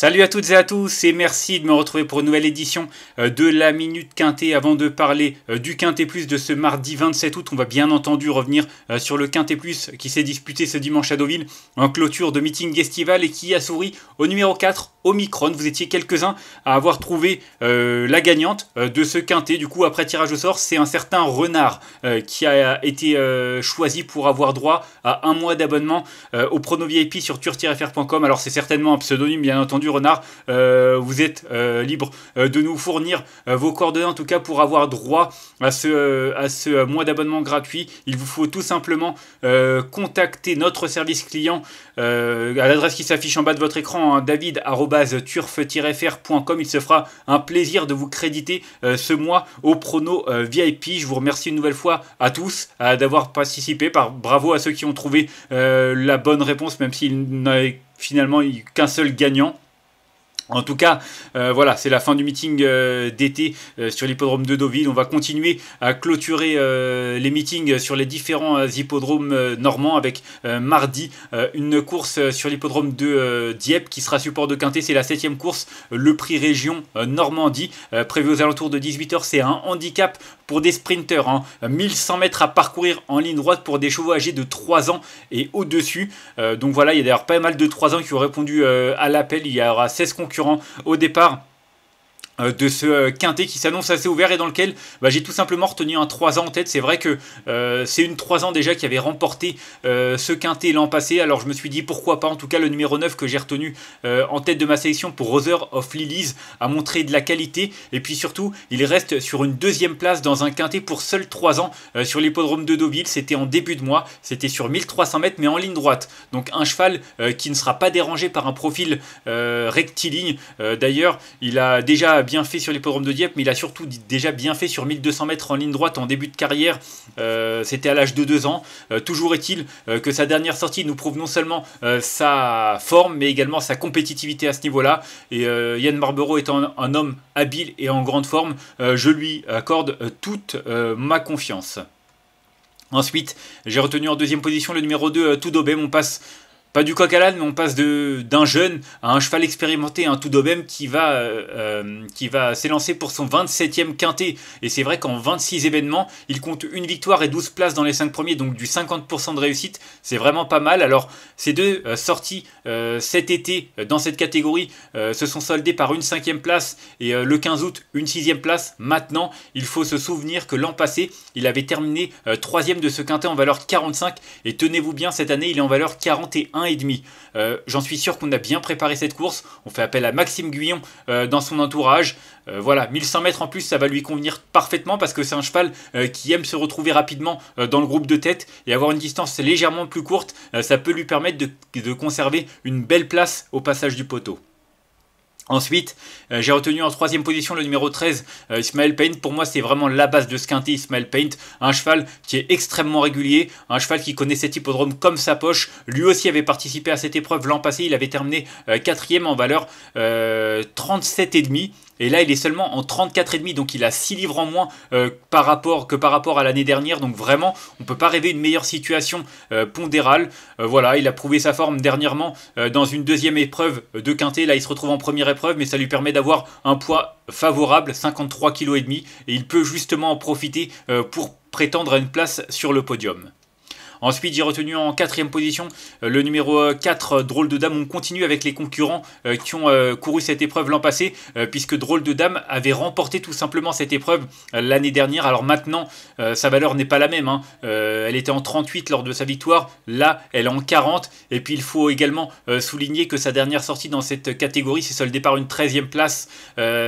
Salut à toutes et à tous et merci de me retrouver pour une nouvelle édition euh, de la Minute Quintée Avant de parler euh, du Quintée Plus de ce mardi 27 août, on va bien entendu revenir euh, sur le Quintée Plus qui s'est disputé ce dimanche à Deauville en clôture de meeting estival et qui a souri au numéro 4 Omicron. Vous étiez quelques-uns à avoir trouvé la gagnante de ce Quintée. Du coup, après tirage au sort, c'est un certain Renard qui a été choisi pour avoir droit à un mois d'abonnement au prono VIP sur tur-fr.com. Alors c'est certainement un pseudonyme bien entendu renard, euh, vous êtes euh, libre euh, de nous fournir vos coordonnées en tout cas pour avoir droit à ce, à ce mois d'abonnement gratuit. Il vous faut tout simplement contacter notre service client à l'adresse qui s'affiche en bas de votre écran, hein, david-turf-fr.com. Il se fera un plaisir de vous créditer ce mois au prono VIP. Je vous remercie une nouvelle fois à tous d'avoir participé. Par, bravo à ceux qui ont trouvé la bonne réponse, même s'il n'y a finalement qu'un seul gagnant. En tout cas, euh, voilà, c'est la fin du meeting euh, d'été euh, sur l'hippodrome de Deauville. On va continuer à clôturer les meetings sur les différents hippodromes normands avec mardi une course sur l'hippodrome de Dieppe qui sera support de quintet. C'est la septième course, le prix région Normandie, prévu aux alentours de 18h. C'est un handicap pour des sprinteurs, 1100 hein. mètres à parcourir en ligne droite pour des chevaux âgés de 3 ans et au-dessus. donc voilà, il y a d'ailleurs pas mal de 3 ans qui ont répondu à l'appel. Il y aura 16 concurrents concurrents au départ euh, de ce euh, quintet qui s'annonce assez ouvert et dans lequel bah, j'ai tout simplement retenu un 3 ans en tête. C'est vrai que euh, c'est une 3 ans déjà qui avait remporté ce quintet l'an passé. Alors je me suis dit pourquoi pas. En tout cas, le numéro 9 que j'ai retenu en tête de ma sélection pour Rother of Lilies a montré de la qualité. Et puis surtout, il reste sur une deuxième place dans un quintet pour seuls 3 ans sur l'hippodrome de Deauville. C'était en début de mois. C'était sur 1300 mètres mais en ligne droite. Donc un cheval qui ne sera pas dérangé par un profil rectiligne. D'ailleurs, il a déjà bien fait sur l'hippodrome de Dieppe, mais il a surtout déjà bien fait sur 1200 mètres en ligne droite en début de carrière. Euh, c'était à l'âge de 2 ans. Euh, toujours est-il euh, que sa dernière sortie nous prouve non seulement sa forme, mais également sa compétitivité à ce niveau-là. Et Yann Marbereau étant un, homme habile et en grande forme, je lui accorde toute ma confiance. Ensuite, j'ai retenu en deuxième position le numéro 2, Toutobé. On passe pas du coq à l'âne, mais on passe d'un jeune à un cheval expérimenté, un tout même qui va, euh, euh, va s'élancer pour son 27e quintet. Et c'est vrai qu'en 26 événements, il compte une victoire et 12 places dans les 5 premiers, donc du 50% de réussite, c'est vraiment pas mal. Alors, ces deux euh, sorties cet été dans cette catégorie se sont soldées par une 5 place et le 15 août, une 6 place. Maintenant, il faut se souvenir que l'an passé, il avait terminé 3 de ce quintet en valeur 45 et tenez-vous bien, cette année, il est en valeur 41. Euh, j'en suis sûr qu'on a bien préparé cette course. On fait appel à Maxime Guyon euh, dans son entourage. Euh, voilà, 1100 mètres en plus, ça va lui convenir parfaitement parce que c'est un cheval qui aime se retrouver rapidement dans le groupe de tête et avoir une distance légèrement plus courte. ça peut lui permettre de conserver une belle place au passage du poteau. Ensuite, euh, j'ai retenu en troisième position le numéro 13, euh, Ismaël Paint. Pour moi, c'est vraiment la base de ce quintet, Ismaël Paint. Un cheval qui est extrêmement régulier, un cheval qui connaît cet hippodrome comme sa poche. Lui aussi avait participé à cette épreuve l'an passé. Il avait terminé euh, quatrième en valeur 37,5. Et là, il est seulement en 34,5, donc il a 6 livres en moins euh, par rapport, que par rapport à l'année dernière. Donc vraiment, on ne peut pas rêver une meilleure situation euh, pondérale. Euh, voilà, il a prouvé sa forme dernièrement dans une deuxième épreuve de quintet. Là, il se retrouve en première épreuve, mais ça lui permet d'avoir un poids favorable, 53,5 kg. Et il peut justement en profiter pour prétendre à une place sur le podium. Ensuite, j'ai retenu en quatrième position euh, le numéro 4, euh, euh, Drôle de Dame. On continue avec les concurrents qui ont couru cette épreuve l'an passé, puisque Drôle de Dame avait remporté tout simplement cette épreuve l'année dernière. Alors maintenant, sa valeur n'est pas la même. Hein. elle était en 38 lors de sa victoire. Là, elle est en 40. Et puis, il faut également souligner que sa dernière sortie dans cette catégorie C'est soldée par une 13e place.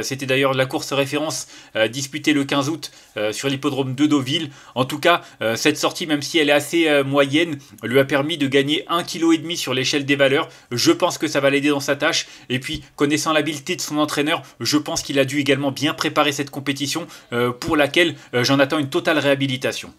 C'était d'ailleurs la course référence disputée le 15 août sur l'hippodrome de Deauville. En tout cas, cette sortie, même si elle est assez moyenne lui a permis de gagner 1,5 kg sur l'échelle des valeurs. Je pense que ça va l'aider dans sa tâche. Et puis, connaissant l'habileté de son entraîneur, je pense qu'il a dû également bien préparer cette compétition euh, pour laquelle euh, j'en attends une totale réhabilitation.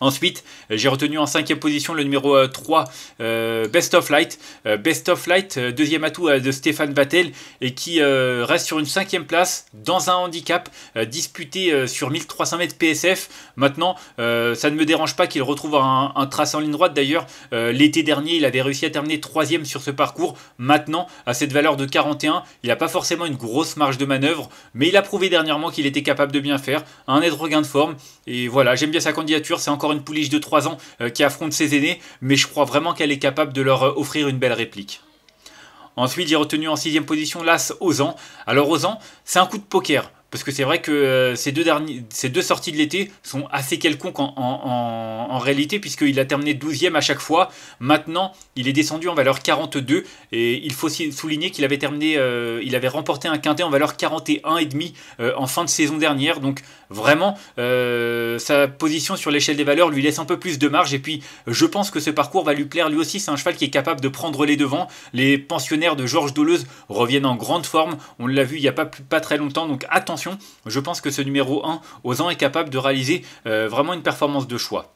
Ensuite, euh, j'ai retenu en cinquième position le numéro 3, euh, euh, Best of Light. Best of Light, deuxième atout de Stéphane Vattel, et qui reste sur une cinquième place dans un handicap disputé sur 1300 mètres PSF. Maintenant, ça ne me dérange pas qu'il retrouve un, trace en ligne droite. D'ailleurs, l'été dernier, il avait réussi à terminer troisième sur ce parcours. Maintenant, à cette valeur de 41, il n'a pas forcément une grosse marge de manœuvre, mais il a prouvé dernièrement qu'il était capable de bien faire. Un net regain de forme, et voilà, j'aime bien sa candidature, c'est encore une pouliche de 3 ans euh, qui affronte ses aînés, mais je crois vraiment qu'elle est capable de leur euh, offrir une belle réplique. Ensuite, j'ai retenu en sixième position l'As Ozan. Alors Ozan, c'est un coup de poker. Parce que c'est vrai que euh, ces, deux derniers, ces deux sorties de l'été sont assez quelconques en, en, en, réalité, puisqu'il a terminé 12e à chaque fois. Maintenant, il est descendu en valeur 42. Et il faut souligner qu'il avait terminé, euh, il avait remporté un quintet en valeur 41,5 euh, en fin de saison dernière. Donc vraiment, sa position sur l'échelle des valeurs lui laisse un peu plus de marge. Et puis, je pense que ce parcours va lui plaire. Lui aussi, c'est un cheval qui est capable de prendre les devants. Les pensionnaires de Georges Doleuse reviennent en grande forme. On l'a vu il n'y a pas, pas très longtemps. Donc attention je pense que ce numéro 1, Ozan est capable de réaliser euh, vraiment une performance de choix.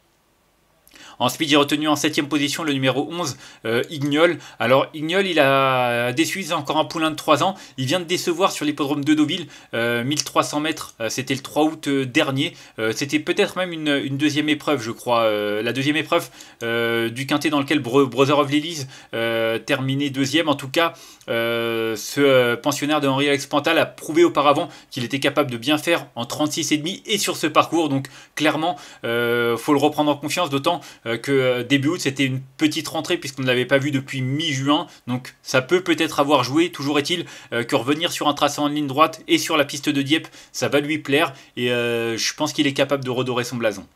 Ensuite, j'ai retenu en 7 position le numéro 11, euh, Ignol. Alors, Ignol, il a déçu, encore un poulain de 3 ans. Il vient de décevoir sur l'hippodrome de Deauville, 1300 euh, mètres. Euh, c'était le 3 août dernier. C'était peut-être même une, deuxième épreuve, je crois. la deuxième épreuve du quintet dans lequel Brother of Lilies terminait deuxième. En tout cas, ce pensionnaire de Henri-Alex Pantal a prouvé auparavant qu'il était capable de bien faire en 36,5 et sur ce parcours. Donc, clairement, faut le reprendre en confiance, d'autant euh, que euh, début août c'était une petite rentrée puisqu'on ne l'avait pas vu depuis mi-juin, donc ça peut peut-être avoir joué, toujours est-il euh, que revenir sur un tracé en ligne droite et sur la piste de Dieppe, ça va lui plaire et je pense qu'il est capable de redorer son blason.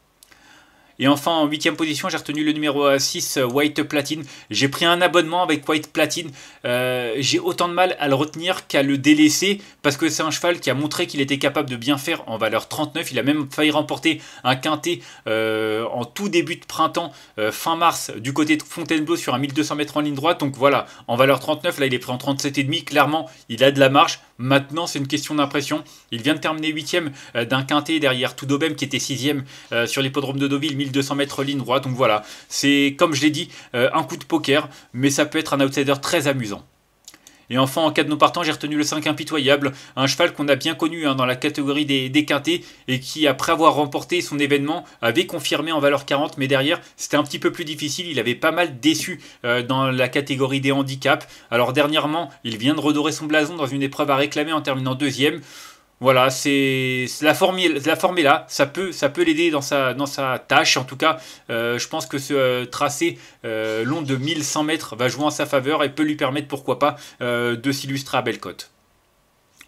Et enfin, en huitième position, j'ai retenu le numéro 6, euh, White Platine. J'ai pris un abonnement avec White Platine. Euh, j'ai autant de mal à le retenir qu'à le délaisser parce que c'est un cheval qui a montré qu'il était capable de bien faire en valeur 39. Il a même failli remporter un quintet euh, en tout début de printemps, fin mars, du côté de Fontainebleau sur un 1200 mètres en ligne droite. Donc voilà, en valeur 39, là il est pris en 37,5. Clairement, il a de la marche. Maintenant, c'est une question d'impression. Il vient de terminer 8 d'un quintet derrière Tudobem qui était 6 sur l'hippodrome de Deauville. 200 mètres ligne droite. Donc voilà, c'est comme je l'ai dit, euh, un coup de poker, mais ça peut être un outsider très amusant. Et enfin, en cas de non partant, j'ai retenu le 5 impitoyable, un cheval qu'on a bien connu hein, dans la catégorie des, des quintés et qui, après avoir remporté son événement, avait confirmé en valeur 40, mais derrière, c'était un petit peu plus difficile. Il avait pas mal déçu euh, dans la catégorie des handicaps. Alors, dernièrement, il vient de redorer son blason dans une épreuve à réclamer en terminant deuxième. Voilà, c'est la forme est là. Ça peut, ça peut l'aider dans sa, tâche. En tout cas, euh, je pense que ce euh, tracé euh, long de 1100 mètres va jouer en sa faveur et peut lui permettre, pourquoi pas, de s'illustrer à belle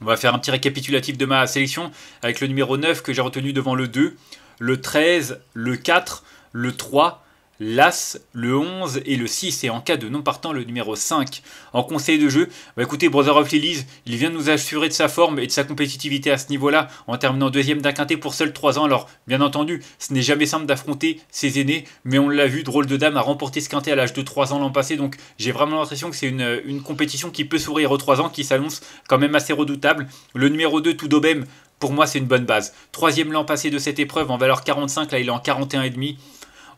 On va faire un petit récapitulatif de ma sélection avec le numéro 9 que j'ai retenu devant le 2, le 13, le 4, le 3, l'As, le 11 et le 6, et en cas de non partant, le numéro 5. En conseil de jeu, bah, écoutez, Brother of Lilies, il vient de nous assurer de sa forme et de sa compétitivité à ce niveau-là, en terminant deuxième d'un quintet pour seuls 3 ans. Alors, bien entendu, ce n'est jamais simple d'affronter ses aînés, mais on l'a vu, Drôle de Dame a remporté ce quintet à l'âge de 3 ans l'an passé, donc j'ai vraiment l'impression que c'est une, compétition qui peut sourire aux 3 ans, qui s'annonce quand même assez redoutable. Le numéro 2, Toudobem, pour moi, c'est une bonne base. Troisième l'an passé de cette épreuve en valeur 45, là il est en 41,5.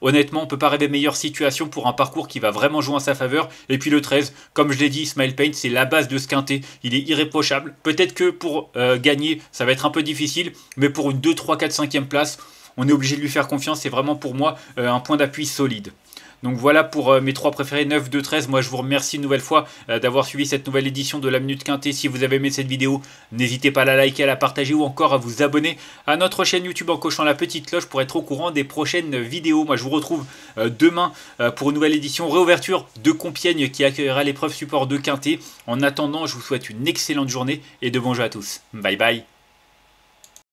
Honnêtement, on peut pas rêver meilleure situation pour un parcours qui va vraiment jouer en sa faveur. Et puis le 13, comme je l'ai dit, Smile Paint, c'est la base de ce quintet. Il est irréprochable. Peut-être que pour euh, gagner, ça va être un peu difficile, mais pour une 2, 3, 4, 5e place, on est obligé de lui faire confiance. C'est vraiment pour moi euh, un point d'appui solide. Donc voilà pour euh, mes trois préférés 9, 2, 13. Moi je vous remercie une nouvelle fois euh, d'avoir suivi cette nouvelle édition de la Minute Quintée. Si vous avez aimé cette vidéo, n'hésitez pas à la liker, à la partager ou encore à vous abonner à notre chaîne YouTube en cochant la petite cloche pour être au courant des prochaines vidéos. Moi je vous retrouve euh, demain pour une nouvelle édition réouverture de Compiègne qui accueillera l'épreuve support de Quintée. En attendant, je vous souhaite une excellente journée et de bons jeux à tous. Bye bye